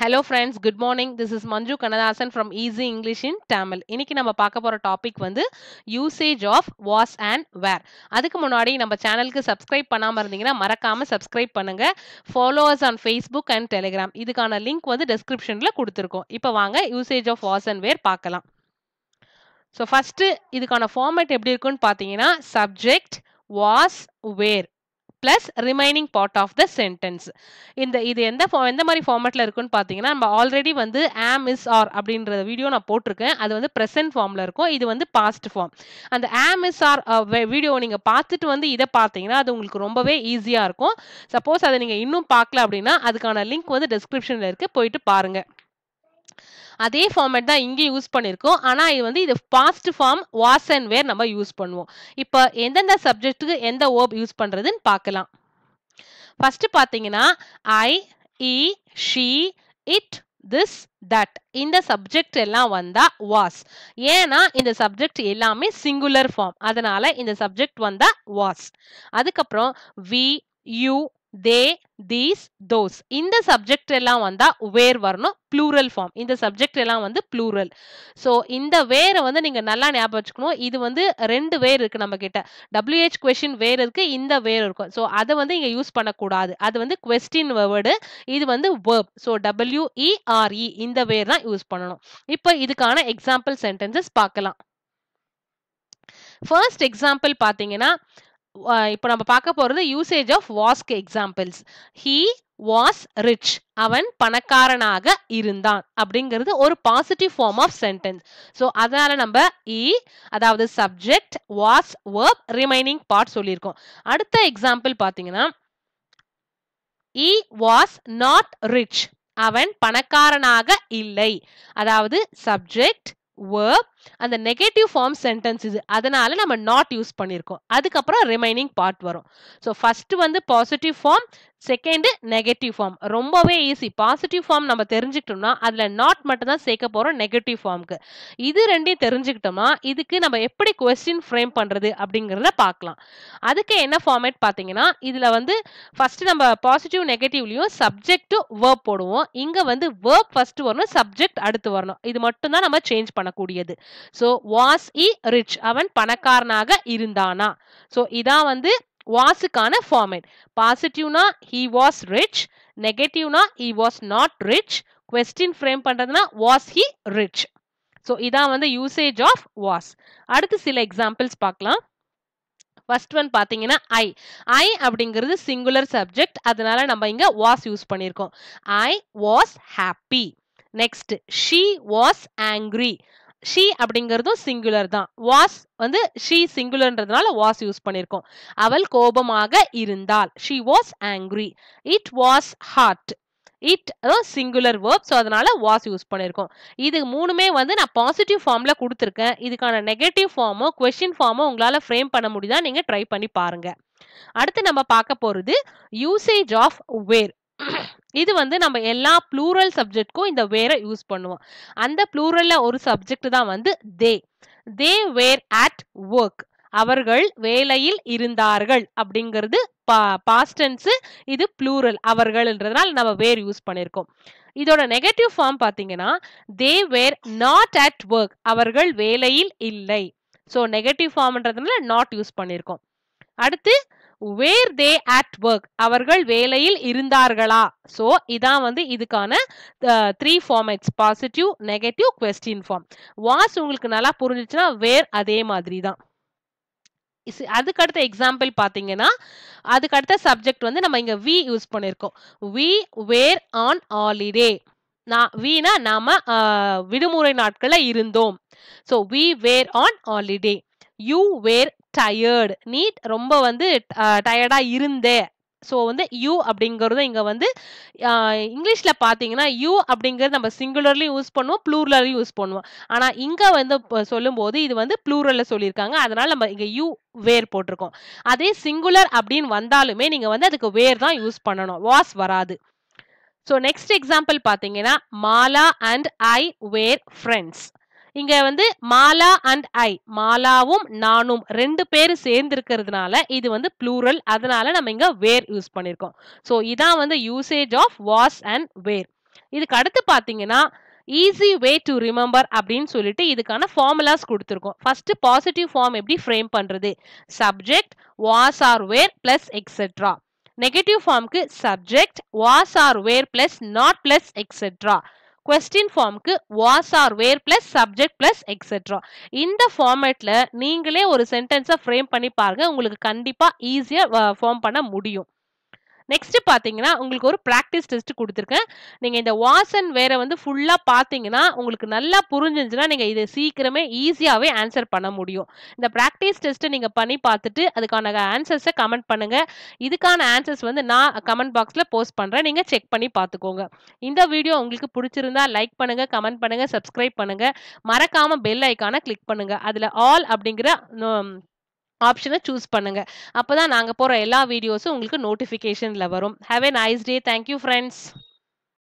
Hello friends good morning this is Manju Kannadasan from easy English in Tamil இன்னைக்கு நம்ம பார்க்க போகிற டாபிக் வந்து usage of was and were அதுக்கு முன்னாடி நம்ம சேனலுக்கு சப்ஸ்கிரைப் பண்ணாமல் இருந்தீங்கன்னா மறக்காமல் சப்ஸ்கிரைப் பண்ணுங்க followers on Facebook and Telegram இதுக்கான லிங்க் வந்து டிஸ்கிரிப்ஷனில் கொடுத்துருக்கோம் இப்போ வாங்க usage of was and were பார்க்கலாம் ஸோ ஃபஸ்ட்டு இதுக்கான ஃபார்மேட் எப்படி இருக்குன்னு பார்த்தீங்கன்னா subject was were plus remaining part of the sentence இந்த இது எந்த எந்த மாதிரி ஃபார்மேட்டில் இருக்குன்னு பார்த்தீங்கன்னா நம்ம ஆல்ரெடி வந்து ஆம் இஸ் ஆர் அப்படின்ற வீடியோ நான் போட்டிருக்கேன் அது வந்து ப்ரெசென்ட் ஃபார்மில் இருக்கும் இது வந்து பாஸ்ட் ஃபார்ம் அந்த ஆம் இஸ் ஆர் வீடியோ நீங்கள் பார்த்துட்டு வந்து இதை பார்த்தீங்கன்னா அது உங்களுக்கு ரொம்பவே ஈஸியாக இருக்கும் சப்போஸ் அதை நீங்கள் இன்னும் பார்க்கல அப்படின்னா அதுக்கான லிங்க் வந்து டிஸ்கிரிப்ஷனில் இருக்குது போயிட்டு பாருங்கள் அதே ஃபார்மேட் தான் இங்கே யூஸ் பண்ணியிருக்கோம் ஆனால் இது வந்து இது past form was and were நம்ம யூஸ் பண்ணுவோம் இப்போ எந்தெந்த சப்ஜெக்ட்டுக்கு எந்த ஓப் யூஸ் பண்ணுறதுன்னு பார்க்கலாம் ஃபஸ்ட்டு பார்த்தீங்கன்னா I he she it this that இந்த சப்ஜெக்ட் எல்லாம் வந்தா வாஸ் ஏன்னா இந்த சப்ஜெக்ட் எல்லாமே சிங்குலர் ஃபார்ம் அதனால இந்த சப்ஜெக்ட் வந்தால் வாஸ் அதுக்கப்புறம் we you they these those இந்த சப்ஜெக்ட் எல்லாம் வந்தால் வேர் வரணும் ப்ளூரல் ஃபார்ம் இந்த சப்ஜெக்ட் எல்லாம் வந்து ப்ளூரல் ஸோ இந்த வேரை வந்து நீங்க நல்லா ஞாபகம் வச்சுக்கணும் இது வந்து ரெண்டு வேர் இருக்கு நம்ம கிட்ட டபிள்யூஹெச் கொஸ்டின் வேர் இருக்கு இந்த வேர் இருக்கும் ஸோ அதை வந்து இங்க யூஸ் பண்ணக்கூடாது அது வந்து கொஸ்டின் வேர்டு இது வந்து வேர்ப் ஸோ டபிள்யூஇஆர்இ இந்த வேர் தான் யூஸ் பண்ணணும் இப்போ இதுக்கான எக்ஸாம்பிள் சென்டென்சஸ் பார்க்கலாம் ஃபர்ஸ்ட் எக்ஸாம்பிள் பார்த்தீங்கன்னா இப்போ நம்ம பார்க்க போகிறது usage of was examples he was rich அவன் பணக்காரனாக இருந்தான் அப்படிங்கிறது ஒரு positive form of sentence so அதனால நம்ம இ அதாவது subject was verb remaining part சொல்லியிருக்கோம் அடுத்த எக்ஸாம்பிள் பார்த்தீங்கன்னா இ வாஸ் நாட் ரிச் அவன் பணக்காரனாக இல்லை அதாவது சப்ஜெக்ட் வேர்ப் அந்த நெகட்டிவ் ஃபார்ம் சென்டென்ஸ் இது அதனால நம்ம நாட் யூஸ் பண்ணியிருக்கோம் அதுக்கப்புறம் ரிமைனிங் பார்ட் வரும் ஸோ ஃபர்ஸ்ட் வந்து positive form second negative form ரொம்பவே ஈஸி பாசிட்டிவ் ஃபார்ம் நம்ம தெரிஞ்சுக்கிட்டோம்னா அதில் நாட் மட்டும் தான் சேர்க்க போகிறோம் நெகட்டிவ் ஃபார்முக்கு இது ரெண்டையும் தெரிஞ்சுக்கிட்டோம்னா இதுக்கு நம்ம எப்படி கொஸ்டின் ஃப்ரேம் பண்ணுறது அப்படிங்கிறத பார்க்கலாம் அதுக்கு என்ன ஃபார்மேட் பார்த்தீங்கன்னா இதில் வந்து ஃபஸ்ட்டு நம்ம பாசிட்டிவ் நெகட்டிவ்லையும் சப்ஜெக்ட் டு வேர்ப் போடுவோம் இங்கே வந்து வேர்ப் ஃபஸ்ட்டு வரணும் சப்ஜெக்ட் அடுத்து வரணும் இது மட்டும்தான் நம்ம சேஞ்ச் பண்ணக்கூடியது ஸோ வாஸ் இ ரிச் அவன் பணக்காரனாக இருந்தானா ஸோ இதான் வந்து வாஸுக்கான ஃபார்மேட் பாசிட்டிவ்னா ஹி வாஸ் ரிச் நெகட்டிவ்னா he was not rich question frame பண்ணுறதுனா வாஸ் ஹி ரிச் ஸோ இதான் வந்து யூசேஜ் ஆஃப் வாஸ் அடுத்து சில எக்ஸாம்பிள்ஸ் பார்க்கலாம் ஃபர்ஸ்ட் ஒன் பார்த்தீங்கன்னா ஐ ஐ அப்படிங்கிறது சிங்குலர் சப்ஜெக்ட் அதனால நம்ம இங்கே வாஸ் யூஸ் பண்ணியிருக்கோம் I was happy next she was angry she அப்படிங்கிறதும் சிங்குலர் தான் வாஸ் வந்து ஷீ சிங்குலர்ன்றதுனால வாஸ் யூஸ் பண்ணியிருக்கோம் அவள் கோபமாக இருந்தாள் she was angry it was hard it அதுவும் சிங்குலர் வேர்ப் ஸோ அதனால வாஸ் யூஸ் பண்ணியிருக்கோம் இது மூணுமே வந்து நான் பாசிட்டிவ் ஃபார்மில் கொடுத்துருக்கேன் இதுக்கான நெகட்டிவ் ஃபார்மோ கொஷின் ஃபார்மோ உங்களால் ஃப்ரேம் பண்ண முடியுதா நீங்கள் ட்ரை பண்ணி பாருங்கள் அடுத்து நம்ம பார்க்க போகிறது யூசேஜ் ஆஃப் வேர் இது வந்து நம்ம எல்லா ப்ளூரல் சப்ஜெக்ட்க்கும் இந்த வேரை யூஸ் பண்ணுவோம் அந்த ப்ளூரலில் ஒரு சப்ஜெக்ட் தான் வந்து தே தே வேர் அட் ஒர்க் அவர்கள் வேலையில் இருந்தார்கள் அப்படிங்கிறது பா பாஸ்டன்ஸு இது ப்ளூரல் அவர்கள்ன்றதுனால நம்ம வேர் யூஸ் பண்ணியிருக்கோம் இதோட நெகட்டிவ் ஃபார்ம் பார்த்தீங்கன்னா they were not at work அவர்கள் வேலையில் இல்லை ஸோ நெகட்டிவ் ஃபார்ம்ன்றதுனால நாட் யூஸ் பண்ணியிருக்கோம் அடுத்து வேர் தே அட் ஒர்க் அவர்கள் வேலையில் இருந்தார்களா ஸோ இதான் வந்து இதுக்கான three formats positive negative question form was உங்களுக்கு நல்லா புரிஞ்சிச்சுன்னா வேர் அதே மாதிரி தான் அதுக்கு அடுத்த எக்ஸாம்பிள் பார்த்தீங்கன்னா அதுக்கு அடுத்த சப்ஜெக்ட் வந்து நம்ம இங்கே வி யூஸ் பண்ணியிருக்கோம் வி வேர் ஆன் ஹாலிடே நான் வீணா நாம விடுமுறை நாட்களில் இருந்தோம் so we were on holiday you were tired நீட் ரொம்ப வந்து டயர்டாக இருந்தே ஸோ வந்து யூ அப்படிங்கிறது இங்கே வந்து இங்கிலீஷில் பார்த்தீங்கன்னா யூ அப்படிங்கிறது நம்ம சிங்குலர்லையும் யூஸ் பண்ணுவோம் ப்ளூரலையும் யூஸ் பண்ணுவோம் ஆனால் இங்கே வந்து சொல்லும்போது இது வந்து ப்ளூரலில் சொல்லியிருக்காங்க அதனால் நம்ம இங்கே யூ வேர் போட்டிருக்கோம் அதே சிங்குலர் அப்படின்னு வந்தாலுமே நீங்கள் வந்து அதுக்கு வேர் தான் யூஸ் பண்ணணும் வாஸ் வராது ஸோ நெக்ஸ்ட் எக்ஸாம்பிள் பார்த்தீங்கன்னா Mala and I were friends இங்க வந்து மாலா அண்ட் ஐ மாலாவும் நானும் ரெண்டு பேர் சேர்ந்து இருக்கிறதுனால இது வந்து ப்ளூரல் அதனால நம்ம இங்க வேர் யூஸ் பண்ணிருக்கோம் ஸோ இதான் வந்து usage of was and were இதுக்கு அடுத்து பாத்தீங்கன்னா ஈஸி வே டு ரிமெம்பர் அப்படின்னு சொல்லிட்டு இதுக்கான ஃபார்முலாஸ் கொடுத்துருக்கோம் ஃபர்ஸ்ட் பாசிட்டிவ் ஃபார்ம் எப்படி ஃப்ரேம் பண்றது subject was are were plus etcetera negative ஃபார்முக்கு subject was are were plus not plus etcetera question ஃபார்முக்கு was are were plus subject plus etc. இந்த ஃபார்மேட்டில் நீங்களே ஒரு sentence ஃப்ரேம் பண்ணி பாருங்கள் உங்களுக்கு கண்டிப்பாக ஈஸியாக form பண்ண முடியும் நெக்ஸ்ட் பார்த்தீங்கன்னா உங்களுக்கு ஒரு ப்ராக்டிஸ் டெஸ்ட் கொடுத்துருக்கேன் நீங்கள் இந்த வாசன் வேற வந்து ஃபுல்லாக பார்த்தீங்கன்னா உங்களுக்கு நல்லா புரிஞ்சிருந்துச்சுன்னா நீங்கள் இதை சீக்கிரமே ஈஸியாகவே ஆன்சர் பண்ண முடியும் இந்த ப்ராக்டிஸ் டெஸ்ட்டை நீங்கள் பண்ணி பார்த்துட்டு அதுக்கான ஆன்சர்ஸை கமெண்ட் பண்ணுங்கள் இதுக்கான ஆன்சர்ஸ் வந்து நான் கமெண்ட் பாக்ஸில் போஸ்ட் பண்ணுறேன் நீங்கள் செக் பண்ணி பார்த்துக்கோங்க இந்த வீடியோ உங்களுக்கு பிடிச்சிருந்தா லைக் பண்ணுங்கள் கமெண்ட் பண்ணுங்கள் சப்ஸ்கிரைப் பண்ணுங்கள் மறக்காமல் பெல் ஐக்கான கிளிக் பண்ணுங்கள் அதில் ஆல் அப்படிங்கிற ஆப்ஷனை சூஸ் பண்ணுங்க அப்போ தான் நாங்கள் போகிற எல்லா வீடியோஸும் உங்களுக்கு நோட்டிஃபிகேஷனில் வரும் have a nice day thank you friends